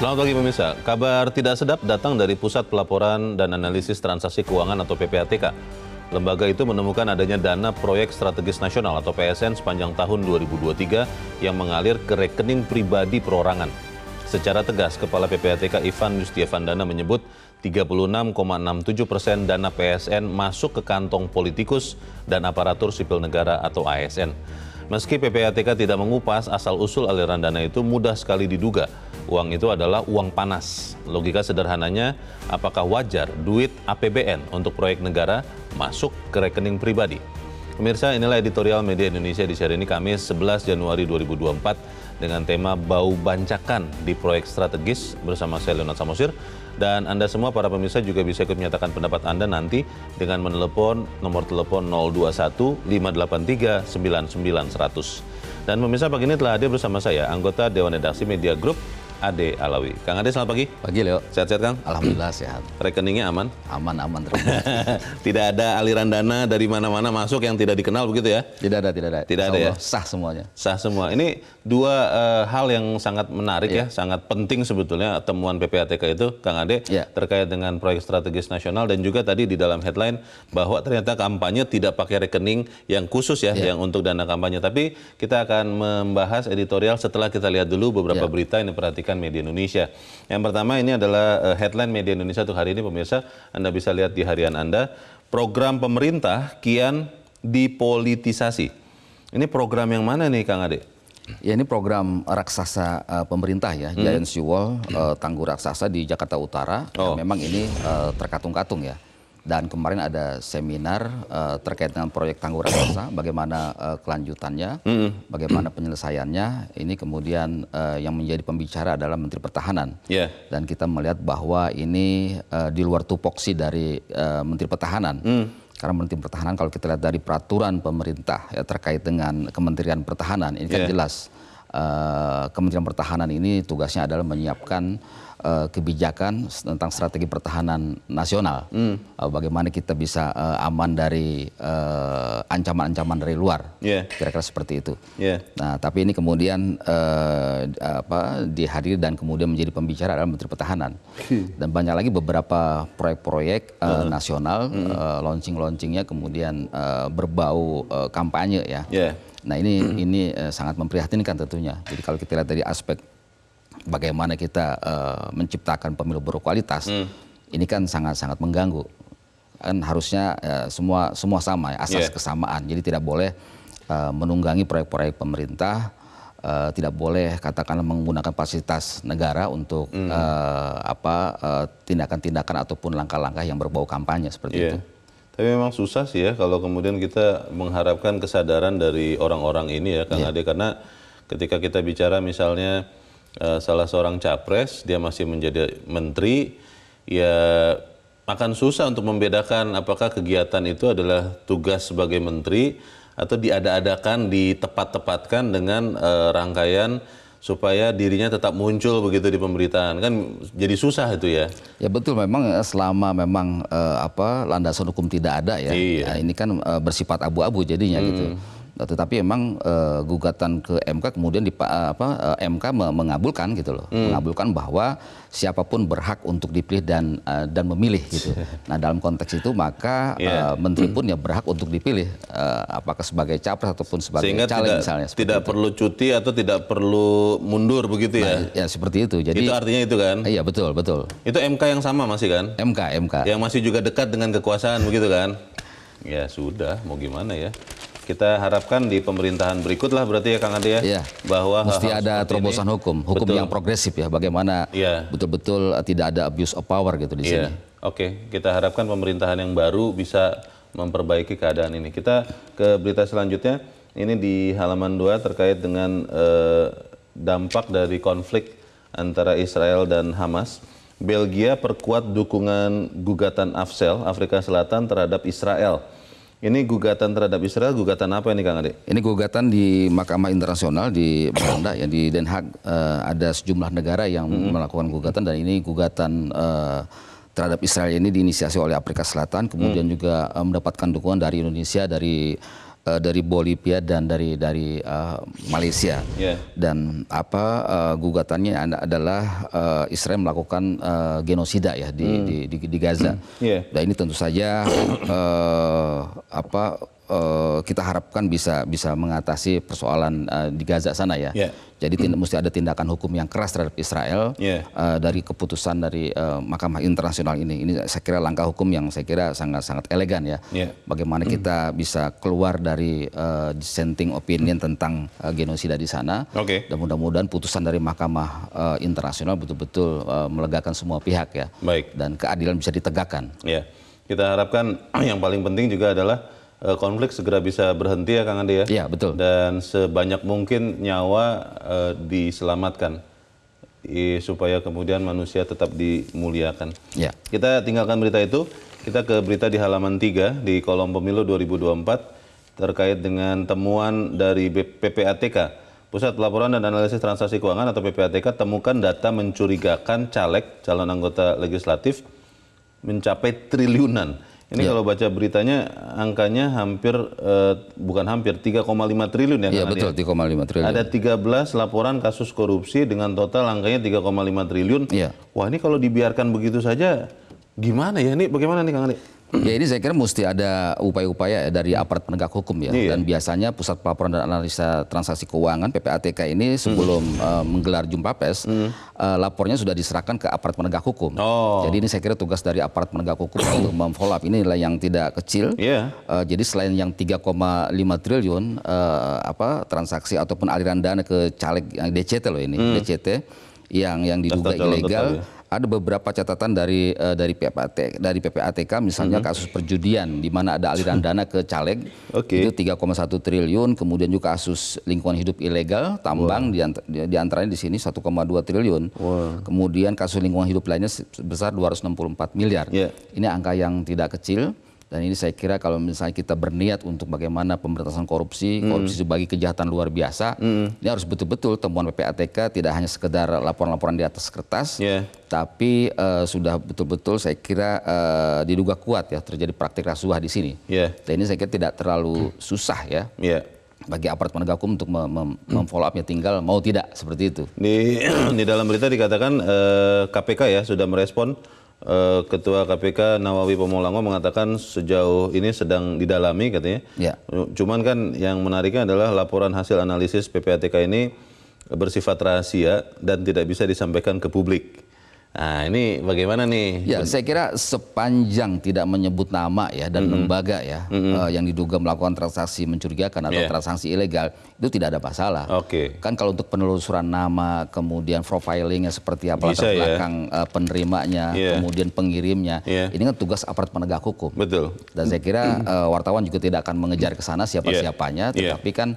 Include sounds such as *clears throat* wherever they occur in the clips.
Selamat pagi pemirsa. Kabar tidak sedap datang dari Pusat Pelaporan dan Analisis Transaksi Keuangan atau PPATK. Lembaga itu menemukan adanya dana proyek strategis nasional atau PSN sepanjang tahun 2023 yang mengalir ke rekening pribadi perorangan. Secara tegas, Kepala PPATK Ivan Yustiavandana menyebut 36,67 persen dana PSN masuk ke kantong politikus dan aparatur sipil negara atau ASN. Meski PPATK tidak mengupas asal-usul aliran dana itu mudah sekali diduga Uang itu adalah uang panas. Logika sederhananya, apakah wajar duit APBN untuk proyek negara masuk ke rekening pribadi? Pemirsa, inilah editorial media Indonesia di hari ini Kamis 11 Januari 2024 dengan tema Bau Bancakan di Proyek Strategis bersama saya Leonard Samosir. Dan Anda semua para pemirsa juga bisa ikut menyatakan pendapat Anda nanti dengan menelepon nomor telepon 021 583 99100. Dan pemirsa pagi ini telah hadir bersama saya, anggota Dewan Redaksi Media Group, Ade Alawi. Kang Ade selamat pagi. Pagi Leo. Sehat-sehat Kang? Alhamdulillah sehat. Rekeningnya aman? Aman aman terus. *laughs* tidak ada aliran dana dari mana-mana masuk yang tidak dikenal begitu ya? Tidak ada, tidak ada. Tidak Insya ada ya? Allah, ya. Sah semuanya. Sah semua. Ini dua uh, hal yang sangat menarik yeah. ya, iya. sangat penting sebetulnya temuan PPATK itu, Kang Ade, yeah. terkait dengan proyek strategis nasional dan juga tadi di dalam headline bahwa ternyata kampanye tidak pakai rekening yang khusus ya, yeah. yang untuk dana kampanye. Tapi kita akan membahas editorial setelah kita lihat dulu beberapa yeah. berita yang diperhatikan media Indonesia. Yang pertama ini adalah eh, headline media Indonesia untuk hari ini, pemirsa. Anda bisa lihat di harian Anda, program pemerintah kian dipolitisasi. Ini program yang mana nih Kang Ade? Ya ini program raksasa uh, pemerintah ya, hmm. Giant Seawall, uh, hmm. eh, tangguh raksasa di Jakarta Utara. Ya, oh. memang ini uh, terkatung-katung ya. Dan kemarin ada seminar uh, terkait dengan proyek tangguh raksasa, *coughs* bagaimana uh, kelanjutannya, hmm. bagaimana penyelesaiannya. Ini kemudian uh, yang menjadi pembicara adalah Menteri Pertahanan. Yeah. Dan kita melihat bahwa ini uh, di luar tupoksi dari uh, Menteri Pertahanan. Hmm karena Menteri Pertahanan kalau kita lihat dari peraturan pemerintah ya, terkait dengan Kementerian Pertahanan ini kan iya. jelas uh, Kementerian Pertahanan ini tugasnya adalah menyiapkan uh, kebijakan tentang strategi pertahanan nasional. Hmm. Uh, bagaimana kita bisa uh, aman dari ancaman-ancaman uh, dari luar. Kira-kira yeah. seperti itu. Yeah. Nah, tapi ini kemudian uh, apa dihadiri dan kemudian menjadi pembicara adalah Menteri Pertahanan. Hmm. dan banyak lagi beberapa proyek-proyek uh, uh -huh. nasional hmm. uh, launching-launchingnya kemudian uh, berbau uh, kampanye ya. Yeah. Nah, ini hmm. ini sangat memprihatinkan tentunya. Jadi kalau kita lihat dari aspek bagaimana kita uh, menciptakan pemilu berkualitas hmm. ini kan sangat-sangat mengganggu kan harusnya uh, semua semua sama ya asas yeah. kesamaan jadi tidak boleh uh, menunggangi proyek-proyek pemerintah uh, tidak boleh katakanlah menggunakan fasilitas negara untuk hmm. uh, apa tindakan tindakan-tindakan ataupun langkah-langkah yang berbau kampanye seperti yeah. itu tapi memang susah sih ya kalau kemudian kita mengharapkan kesadaran dari orang-orang ini ya Kang yeah. Ade karena ketika kita bicara misalnya Eh, salah seorang capres dia masih menjadi menteri ya akan susah untuk membedakan apakah kegiatan itu adalah tugas sebagai menteri atau diada-adakan ditepat-tepatkan dengan uh, rangkaian supaya dirinya tetap muncul begitu di pemberitaan kan jadi susah itu ya ya betul memang eh, selama memang eh, apa landasan hukum tidak ada ya iya. ya ini kan eh, bersifat abu-abu jadinya hmm. gitu Nah, tetapi memang uh, eh, gugatan ke MK kemudian di uh, eh, apa uh, eh, MK mengabulkan gitu loh, hmm. mengabulkan bahwa siapapun berhak untuk dipilih dan uh, dan memilih gitu. *laughs* Nah, dalam konteks itu maka yeah. Iya. uh, menteri hmm. pun ya berhak untuk dipilih uh, apakah sebagai capres ataupun sebagai Sehingga caleg tidak, misalnya. Tidak itu. perlu cuti atau tidak perlu mundur begitu ya. Nah, ya seperti itu. Jadi Itu artinya itu kan? Iya, betul, betul. Itu MK yang sama masih kan? MK, MK. Yang masih juga dekat dengan kekuasaan begitu kan? Ya sudah, mau gimana ya kita harapkan di pemerintahan berikutlah berarti ya Kang Ade ya, ya. bahwa mesti hal -hal ada terobosan ini, hukum, hukum betul. yang progresif ya, bagaimana iya. betul-betul ya. tidak ada abuse of power gitu di ya. sini. Oke, kita harapkan pemerintahan yang baru bisa memperbaiki keadaan ini. Kita ke berita selanjutnya, ini di halaman 2 terkait dengan eh, dampak dari konflik antara Israel dan Hamas. Belgia perkuat dukungan gugatan Afsel Afrika Selatan terhadap Israel ini gugatan terhadap Israel, gugatan apa ini Kang Ade? Ini gugatan di Mahkamah Internasional di Belanda ya di Den Haag uh, ada sejumlah negara yang mm -hmm. melakukan gugatan dan ini gugatan uh, terhadap Israel ini diinisiasi oleh Afrika Selatan, kemudian mm. juga uh, mendapatkan dukungan dari Indonesia, dari uh, dari Bolivia dan dari dari uh, Malaysia yeah. dan apa uh, gugatannya adalah uh, Israel melakukan uh, genosida ya di, hmm. di, di di Gaza. Yeah. *clears throat* Ya. Dan ini tentu saja uh, apa uh, kita harapkan bisa bisa mengatasi persoalan uh, di Gaza sana ya. Yeah. Jadi tindak, mesti ada tindakan hukum yang keras terhadap Israel yeah. Iya. uh, dari keputusan dari uh, Mahkamah Internasional ini. Ini saya kira langkah hukum yang saya kira sangat-sangat elegan ya. Yeah. Bagaimana hmm. kita bisa keluar dari uh, dissenting opinion hmm. tentang uh, genosida di sana. Okay. Dan mudah-mudahan putusan dari Mahkamah uh, Internasional betul-betul uh, melegakan semua pihak ya. Baik. Dan keadilan bisa ditegakkan. Yeah. Kita harapkan *clears throat* yang paling penting juga adalah uh, konflik segera bisa berhenti ya Kang Andi ya. Iya betul. Dan sebanyak mungkin nyawa uh, diselamatkan I, supaya kemudian manusia tetap dimuliakan. Iya. Kita tinggalkan berita itu. Kita ke berita di halaman 3 di kolom pemilu 2024 terkait dengan temuan dari PPATK. Pusat Pelaporan dan Analisis Transaksi Keuangan atau PPATK temukan data mencurigakan caleg calon anggota legislatif mencapai triliunan. Ini ya. kalau baca beritanya angkanya hampir eh, bukan hampir 3,5 triliun ya Iya betul 3,5 ya? triliun. Ada 13 laporan kasus korupsi dengan total angkanya 3,5 triliun. Iya. Wah, ini kalau dibiarkan begitu saja gimana ya ini bagaimana nih Kang Ali? Hmm. Ya ini saya kira mesti ada upaya-upaya dari aparat penegak hukum ya. Iya. Dan biasanya Pusat Pelaporan dan Analisa Transaksi Keuangan PPATK ini sebelum mm. uh, menggelar jumpa pes, mm. uh, eh, lapornya sudah diserahkan ke aparat penegak hukum. Oh. Jadi ini saya kira tugas dari aparat penegak hukum ya untuk memfollow up. Ini nilai yang tidak kecil. Yeah. Iya. Uh, jadi selain yang 3,5 triliun uh, apa transaksi ataupun aliran dana ke caleg yang DCT loh ini, mm. DCT yang yang diduga ilegal. ya ada beberapa catatan dari uh, dari PPATK dari PPATK misalnya mm -hmm. kasus perjudian di mana ada aliran *laughs* dana ke caleg okay. itu 3,1 triliun kemudian juga kasus lingkungan hidup ilegal tambang wow. di, antaranya di sini 1,2 triliun wow. kemudian kasus lingkungan hidup lainnya sebesar 264 miliar yeah. ini angka yang tidak kecil dan ini saya kira kalau misalnya kita berniat untuk bagaimana pemberantasan korupsi, hmm. korupsi sebagai kejahatan luar biasa, mm. ini harus betul-betul temuan PPATK tidak hanya sekedar laporan-laporan di atas kertas, yeah. tapi uh, sudah betul-betul saya kira uh, diduga kuat ya terjadi praktik rasuah di sini. Yeah. Dan ini saya kira tidak terlalu susah ya. Yeah bagi aparat penegak hukum untuk mem mem memfollow upnya tinggal mau tidak seperti itu. Di *clears throat* di dalam berita dikatakan eh, KPK ya sudah merespon Eh, Ketua KPK Nawawi Pomolango mengatakan sejauh ini sedang didalami katanya. Ya. Cuman kan yang menariknya adalah laporan hasil analisis PPATK ini bersifat rahasia dan tidak bisa disampaikan ke publik. Nah, ini bagaimana nih? Ya, saya kira sepanjang tidak menyebut nama ya dan mm -hmm. lembaga ya mm -hmm. uh, yang diduga melakukan transaksi mencurigakan atau yeah. transaksi ilegal itu tidak ada masalah. Oke. Okay. Kan kalau untuk penelusuran nama, kemudian profilingnya seperti apa latar ya. belakang ya? uh, penerimanya, yeah. kemudian pengirimnya, yeah. ini kan tugas aparat penegak hukum. Betul. Dan saya kira uh, wartawan juga tidak akan mengejar ke sana siapa-siapanya, iya. tetapi yeah. kan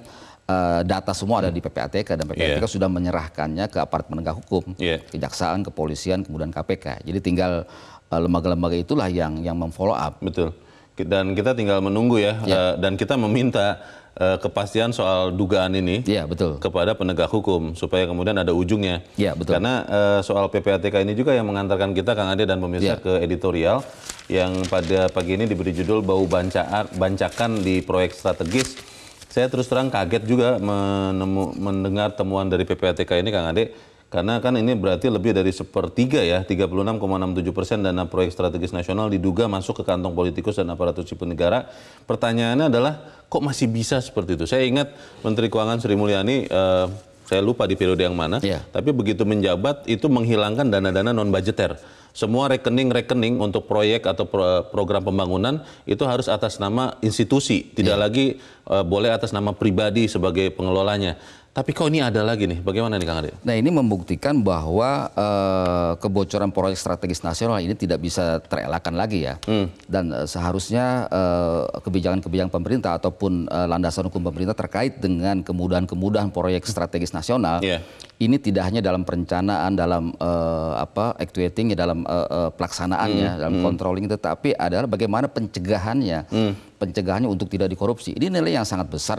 Eh, data semua ada di hmm. PPATK dan PPATK yeah. sudah menyerahkannya ke aparat penegak hukum, yeah. kejaksaan, kepolisian, kemudian KPK. Jadi tinggal eh, lembaga-lembaga itulah yang yang memfollow up. Betul. Dan kita tinggal menunggu ya, yeah. Iya. dan kita meminta eh, kepastian soal dugaan ini ya, betul. kepada penegak hukum supaya kemudian ada ujungnya. Ya, betul. Karena uh, soal PPATK ini juga yang mengantarkan kita Kang Ade dan pemirsa ya. ke editorial yang pada pagi ini diberi judul bau bancaan bancakan di proyek strategis saya terus terang kaget juga menemu, mendengar temuan dari PPATK ini Kang Ade, karena kan ini berarti lebih dari sepertiga ya, 36,67 persen dana proyek strategis nasional diduga masuk ke kantong politikus dan aparatur sipil negara. Pertanyaannya adalah, kok masih bisa seperti itu? Saya ingat Menteri Keuangan Sri Mulyani eh, saya lupa di periode yang mana, yeah. tapi begitu menjabat itu menghilangkan dana-dana non budgeter. Semua rekening-rekening untuk proyek atau pro program pembangunan itu harus atas nama institusi, tidak yeah. lagi uh, boleh atas nama pribadi sebagai pengelolanya. Tapi kok ini ada lagi nih, bagaimana nih Kang Ade? Nah ini membuktikan bahwa eh, kebocoran proyek strategis nasional ini tidak bisa terelakkan lagi ya. Hmm. Dan eh, seharusnya eh, kebijakan-kebijakan pemerintah ataupun landasan hukum pemerintah terkait dengan kemudahan-kemudahan proyek strategis nasional yeah ini tidak hanya dalam perencanaan, dalam uh, apa actuating, ya, dalam uh, eh, uh, eh, pelaksanaannya, hmm. dalam hmm. controlling, tetapi adalah bagaimana pencegahannya, hmm. pencegahannya untuk tidak dikorupsi. Ini nilai yang sangat besar,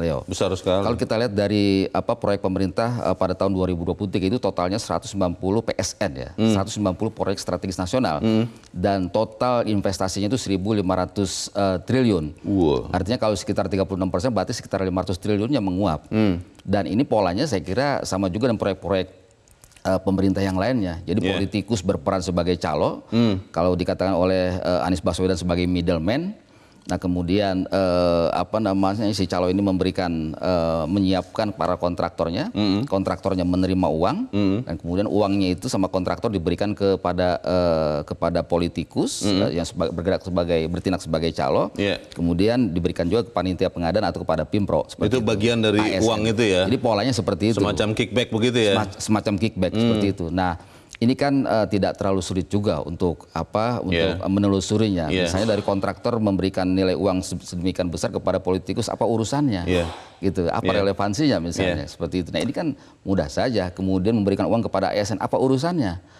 Leo. Besar sekali. Kalau kita lihat dari apa proyek pemerintah uh, pada tahun 2023 itu totalnya 190 PSN ya, hmm. 190 proyek strategis nasional hmm. dan total investasinya itu 1.500 uh, triliun. Wow. Artinya kalau sekitar 36 persen, berarti sekitar 500 triliunnya menguap. Hmm. Dan ini polanya saya kira sama juga dengan proyek-proyek uh, pemerintah yang lainnya. Jadi yeah. politikus berperan sebagai calo, mm. kalau dikatakan oleh uh, Anies Baswedan sebagai middleman, Nah kemudian eh, apa namanya si calo ini memberikan eh, menyiapkan para kontraktornya, mm-hmm. kontraktornya menerima uang mm-hmm. dan kemudian uangnya itu sama kontraktor diberikan kepada eh, kepada politikus mm-hmm. eh, yang seba- bergerak sebagai bertindak sebagai calo, yeah. kemudian diberikan juga ke panitia pengadaan atau kepada pimpro. Itu bagian dari ASN. uang itu ya. Jadi polanya seperti itu. Semacam kickback begitu ya. Semacam, kickback mm. seperti itu. Nah ini kan uh, tidak terlalu sulit juga untuk apa untuk yeah. menelusurinya. Yeah. Misalnya dari kontraktor memberikan nilai uang sedemikian besar kepada politikus apa urusannya? Yeah. Gitu, apa yeah. relevansinya misalnya yeah. seperti itu. Nah, ini kan mudah saja kemudian memberikan uang kepada ASN apa urusannya?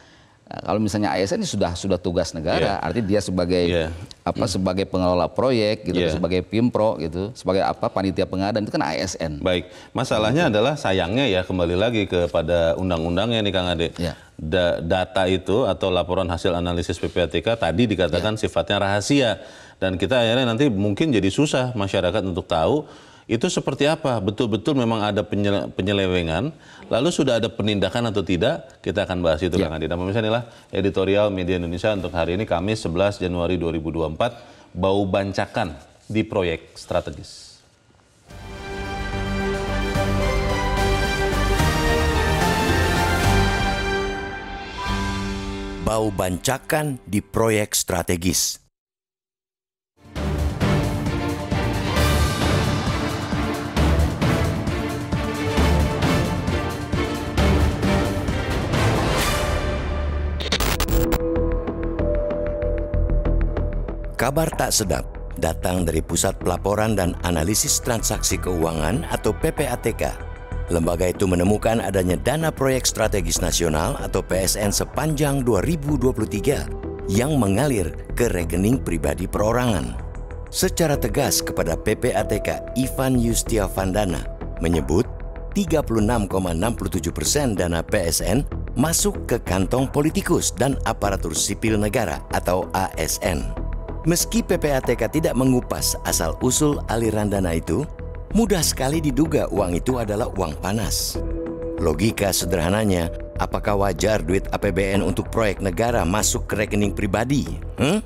Eh, kalau misalnya ASN ini sudah sudah tugas negara, yeah. artinya dia sebagai yeah. apa mm. sebagai pengelola proyek gitu, yeah. sebagai pimpro gitu, sebagai apa panitia pengadaan itu kan ASN. Baik, masalahnya gitu. adalah sayangnya ya kembali lagi kepada undang-undangnya nih Kang Ade. Yeah. Da data itu atau laporan hasil analisis PPATK tadi dikatakan yeah. sifatnya rahasia dan kita akhirnya nanti mungkin jadi susah masyarakat untuk tahu itu seperti apa betul-betul memang ada penyele penyelewengan Lalu sudah ada penindakan atau tidak? Kita akan bahas itu ya. Kang Andi. Nah, pemirsa inilah editorial Media Indonesia untuk hari ini Kamis 11 Januari 2024 bau bancakan di proyek strategis. Bau bancakan di proyek strategis. Kabar tak sedap datang dari Pusat Pelaporan dan Analisis Transaksi Keuangan atau PPATK. Lembaga itu menemukan adanya dana proyek strategis nasional atau PSN sepanjang 2023 yang mengalir ke rekening pribadi perorangan. Secara tegas kepada PPATK, Ivan Yustia Vandana menyebut 36,67 persen dana PSN masuk ke kantong politikus dan aparatur sipil negara atau ASN. Meski PPATK tidak mengupas asal-usul aliran dana itu, mudah sekali diduga uang itu adalah uang panas. Logika sederhananya, apakah wajar duit APBN untuk proyek negara masuk ke rekening pribadi? Hmm?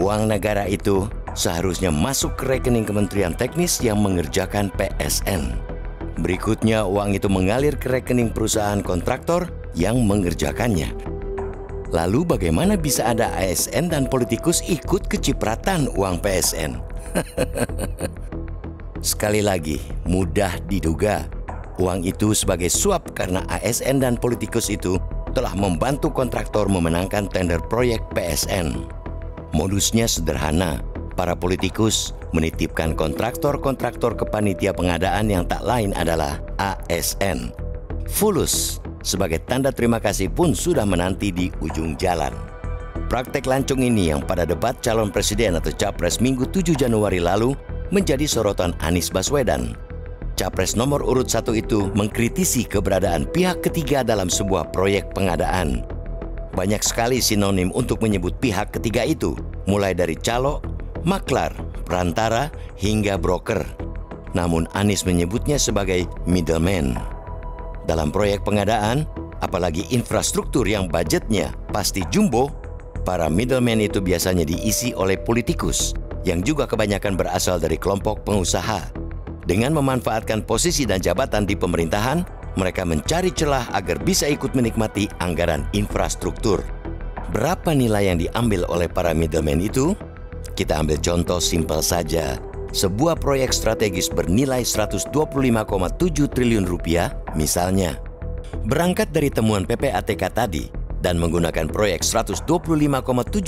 Uang negara itu seharusnya masuk ke rekening Kementerian Teknis yang mengerjakan PSN. Berikutnya, uang itu mengalir ke rekening perusahaan kontraktor yang mengerjakannya. Lalu bagaimana bisa ada ASN dan politikus ikut kecipratan uang PSN? *laughs* Sekali lagi, mudah diduga uang itu sebagai suap karena ASN dan politikus itu telah membantu kontraktor memenangkan tender proyek PSN. Modusnya sederhana, para politikus menitipkan kontraktor-kontraktor ke panitia pengadaan yang tak lain adalah ASN. Fulus sebagai tanda terima kasih pun sudah menanti di ujung jalan. Praktek lancung ini yang pada debat calon presiden atau capres Minggu 7 Januari lalu menjadi sorotan Anies Baswedan. Capres nomor urut satu itu mengkritisi keberadaan pihak ketiga dalam sebuah proyek pengadaan. Banyak sekali sinonim untuk menyebut pihak ketiga itu, mulai dari calo, maklar, perantara, hingga broker. Namun Anies menyebutnya sebagai middleman. Dalam proyek pengadaan, apalagi infrastruktur yang budgetnya pasti jumbo, para middleman itu biasanya diisi oleh politikus yang juga kebanyakan berasal dari kelompok pengusaha. Dengan memanfaatkan posisi dan jabatan di pemerintahan, mereka mencari celah agar bisa ikut menikmati anggaran infrastruktur. Berapa nilai yang diambil oleh para middleman itu? Kita ambil contoh simpel saja sebuah proyek strategis bernilai 125,7 triliun rupiah misalnya. Berangkat dari temuan PPATK tadi dan menggunakan proyek 125,7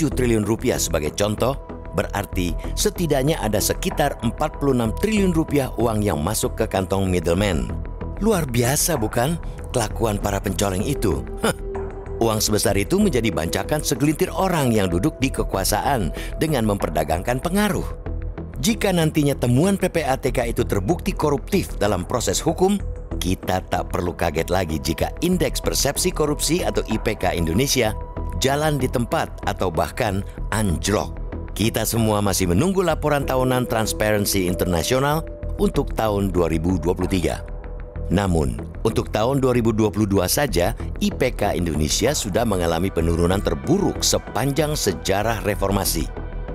triliun rupiah sebagai contoh, berarti setidaknya ada sekitar 46 triliun rupiah uang yang masuk ke kantong middleman. Luar biasa bukan kelakuan para pencoreng itu? Huh. Uang sebesar itu menjadi bancakan segelintir orang yang duduk di kekuasaan dengan memperdagangkan pengaruh. Jika nantinya temuan PPATK itu terbukti koruptif dalam proses hukum, kita tak perlu kaget lagi jika Indeks Persepsi Korupsi atau IPK Indonesia jalan di tempat atau bahkan anjlok. Kita semua masih menunggu laporan tahunan Transparency International untuk tahun 2023. Namun, untuk tahun 2022 saja, IPK Indonesia sudah mengalami penurunan terburuk sepanjang sejarah reformasi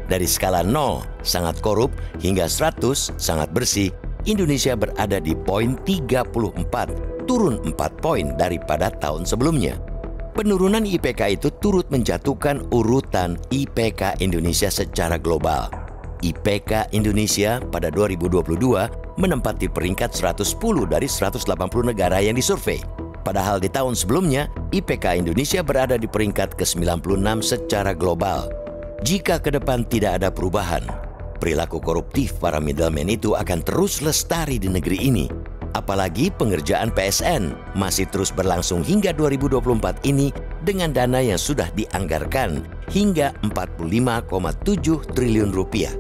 dari skala 0, sangat korup, hingga 100, sangat bersih, Indonesia berada di poin 34, turun 4 poin daripada tahun sebelumnya. Penurunan IPK itu turut menjatuhkan urutan IPK Indonesia secara global. IPK Indonesia pada 2022 menempati peringkat 110 dari 180 negara yang disurvei. Padahal di tahun sebelumnya, IPK Indonesia berada di peringkat ke-96 secara global. Jika ke depan tidak ada perubahan, perilaku koruptif para middleman itu akan terus lestari di negeri ini. Apalagi pengerjaan PSN masih terus berlangsung hingga 2024 ini dengan dana yang sudah dianggarkan hingga 45,7 triliun rupiah.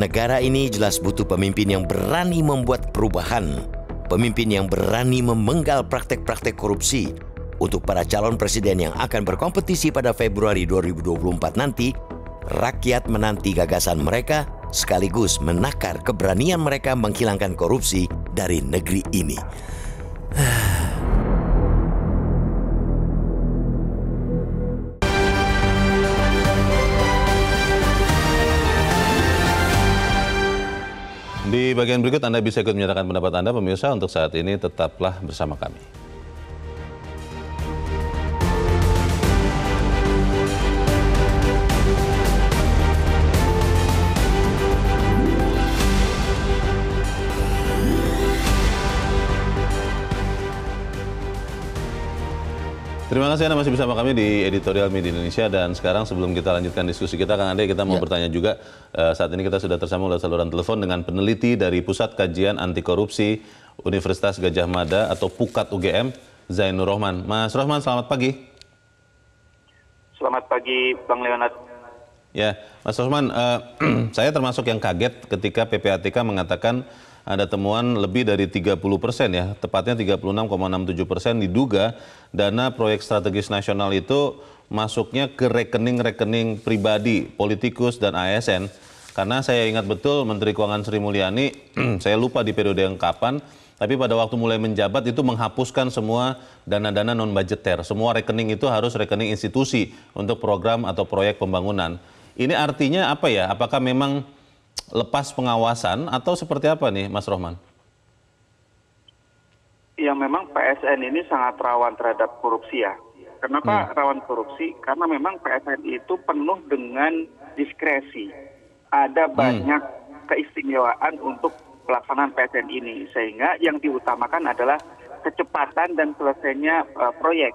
Negara ini jelas butuh pemimpin yang berani membuat perubahan, pemimpin yang berani memenggal praktek-praktek korupsi, untuk para calon presiden yang akan berkompetisi pada Februari 2024 nanti, rakyat menanti gagasan mereka sekaligus menakar keberanian mereka menghilangkan korupsi dari negeri ini. Di bagian berikut Anda bisa ikut menyatakan pendapat Anda pemirsa untuk saat ini tetaplah bersama kami. Terima kasih Anda masih bersama kami di Editorial Media Indonesia dan sekarang sebelum kita lanjutkan diskusi kita Kang Ade kita mau ya. bertanya juga uh, saat ini kita sudah tersambung lewat saluran telepon dengan peneliti dari Pusat Kajian Anti Korupsi Universitas Gajah Mada atau Pukat UGM Zainur Rohman. Mas Rohman selamat pagi. Selamat pagi Bang Leonard. Ya, Mas Rohman, uh, *clears throat* saya termasuk yang kaget ketika PPATK mengatakan ada temuan lebih dari 30 persen ya, tepatnya 36,67 persen diduga dana proyek strategis nasional itu masuknya ke rekening-rekening pribadi, politikus, dan ASN. Karena saya ingat betul Menteri Keuangan Sri Mulyani, *clears throat* saya lupa di periode yang kapan, tapi pada waktu mulai menjabat itu menghapuskan semua dana-dana non-budgeter. Semua rekening itu harus rekening institusi untuk program atau proyek pembangunan. Ini artinya apa ya? Apakah memang lepas pengawasan atau seperti apa nih Mas Rohman? Ya memang PSN ini sangat rawan terhadap korupsi ya. Kenapa hmm. rawan korupsi? Karena memang PSN itu penuh dengan diskresi. Ada hmm. banyak hmm. keistimewaan untuk pelaksanaan PSN ini sehingga yang diutamakan adalah kecepatan dan selesainya uh, proyek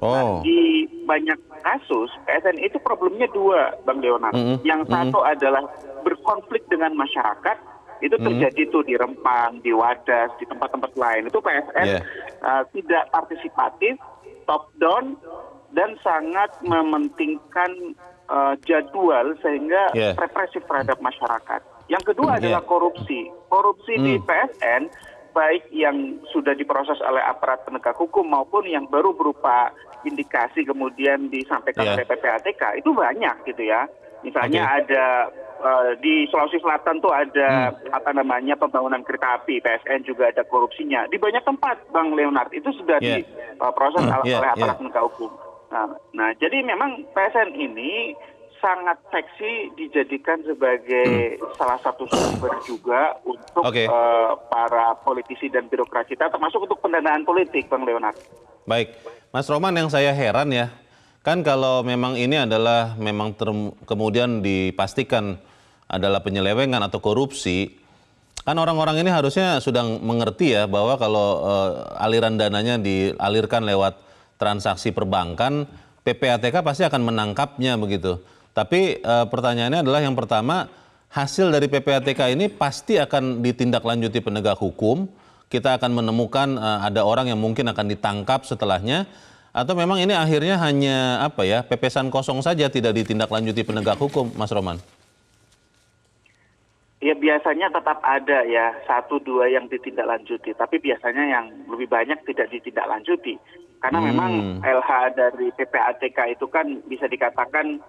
Oh. Nah, di banyak kasus PSN itu problemnya dua, Bang Leonard. Mm -hmm. Yang satu mm -hmm. adalah berkonflik dengan masyarakat itu terjadi hmm. tuh di Rempang, di Wadas, di tempat-tempat lain. Itu PSN yeah. uh, tidak partisipatif, top down, dan sangat mementingkan uh, jadwal sehingga yeah. represif terhadap masyarakat. Yang kedua hmm, adalah korupsi. Korupsi hmm. di mm. PSN baik yang sudah diproses oleh aparat penegak hukum maupun yang baru berupa indikasi kemudian disampaikan yeah. oleh PPATK itu banyak gitu ya. Misalnya okay. ada uh, di Sulawesi Selatan tuh ada hmm. apa namanya pembangunan kereta api, PSN juga ada korupsinya. Di banyak tempat Bang Leonard itu sudah yeah. diproses uh, hmm, yeah, oleh iya, aparat yeah. penegak hukum. Nah, nah, jadi memang PSN ini sangat seksi dijadikan sebagai hmm. salah satu sumber juga untuk okay. uh, eh, para politisi dan birokrasi. kita, termasuk untuk pendanaan politik, Bang Leonard. Baik, Mas Roman yang saya heran ya, kan kalau memang ini adalah memang kemudian dipastikan adalah penyelewengan atau korupsi, kan orang-orang ini harusnya sudah mengerti ya bahwa kalau uh, aliran dananya dialirkan lewat transaksi perbankan, PPATK pasti akan menangkapnya begitu. Tapi e, pertanyaannya adalah yang pertama, hasil dari PPATK ini pasti akan ditindaklanjuti penegak hukum. Kita akan menemukan e, ada orang yang mungkin akan ditangkap setelahnya atau memang ini akhirnya hanya apa ya, pepesan kosong saja tidak ditindaklanjuti penegak hukum, Mas Roman? Ya biasanya tetap ada ya satu dua yang ditindaklanjuti, tapi biasanya yang lebih banyak tidak ditindaklanjuti karena hmm. memang LH dari PPATK itu kan bisa dikatakan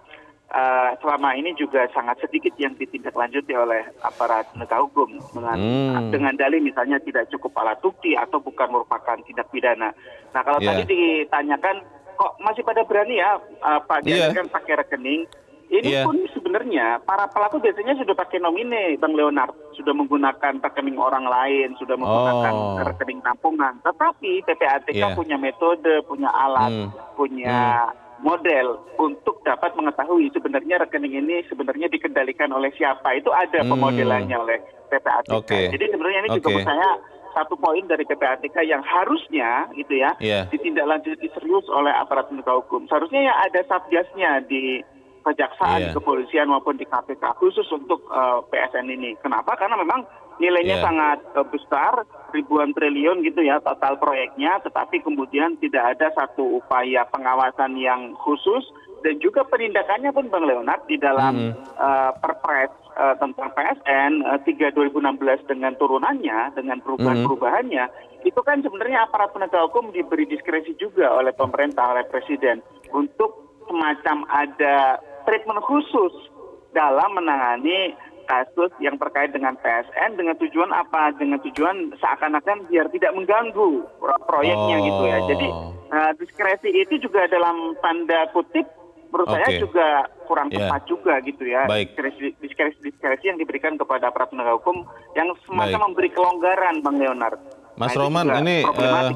uh, selama ini juga sangat sedikit yang ditindaklanjuti oleh aparat negara hukum dengan hmm. dengan dalih misalnya tidak cukup alat bukti atau bukan merupakan tindak pidana. Nah kalau yeah. tadi iya. ditanyakan kok masih pada berani ya uh, Pak yeah. kan pakai rekening. Ini yeah. pun sebenarnya para pelaku biasanya sudah pakai nomine, Bang Leonard, sudah menggunakan rekening orang lain, sudah menggunakan oh. rekening tampungan. Tetapi PPATK yeah. punya metode, punya alat, hmm. punya hmm model untuk dapat mengetahui sebenarnya rekening ini sebenarnya dikendalikan oleh siapa itu ada hmm. pemodelannya oleh PPATK. Okay. Jadi sebenarnya ini okay. juga saya satu poin dari PPATK yang harusnya gitu ya yeah. ditindaklanjuti serius oleh aparat penegak hukum. Seharusnya ya ada satgasnya di kejaksaan, yeah. kepolisian maupun di KPK khusus untuk uh, eh, PSN ini. Kenapa? Karena memang nilainya yeah. sangat eh, besar, ribuan triliun gitu ya total proyeknya, tetapi kemudian tidak ada satu upaya pengawasan yang khusus dan juga penindakannya pun Bang Leonard di dalam mm. uh, Perpres uh, tentang PSN uh, 3 2016 dengan turunannya, dengan perubahan-perubahannya, hmm. mm. itu kan sebenarnya aparat penegak hukum diberi diskresi juga oleh pemerintah, oleh presiden untuk semacam ada treatment khusus dalam menangani kasus yang terkait dengan PSN dengan tujuan apa? Dengan tujuan seakan-akan biar tidak mengganggu proyeknya oh. gitu ya. Jadi uh, diskresi itu juga dalam tanda kutip menurut okay. saya juga kurang yeah. tepat juga gitu ya. Baik. Diskresi, diskresi diskresi yang diberikan kepada para penegak hukum yang semacam Baik. memberi kelonggaran Bang Leonard. Mas nah, Roman ini uh,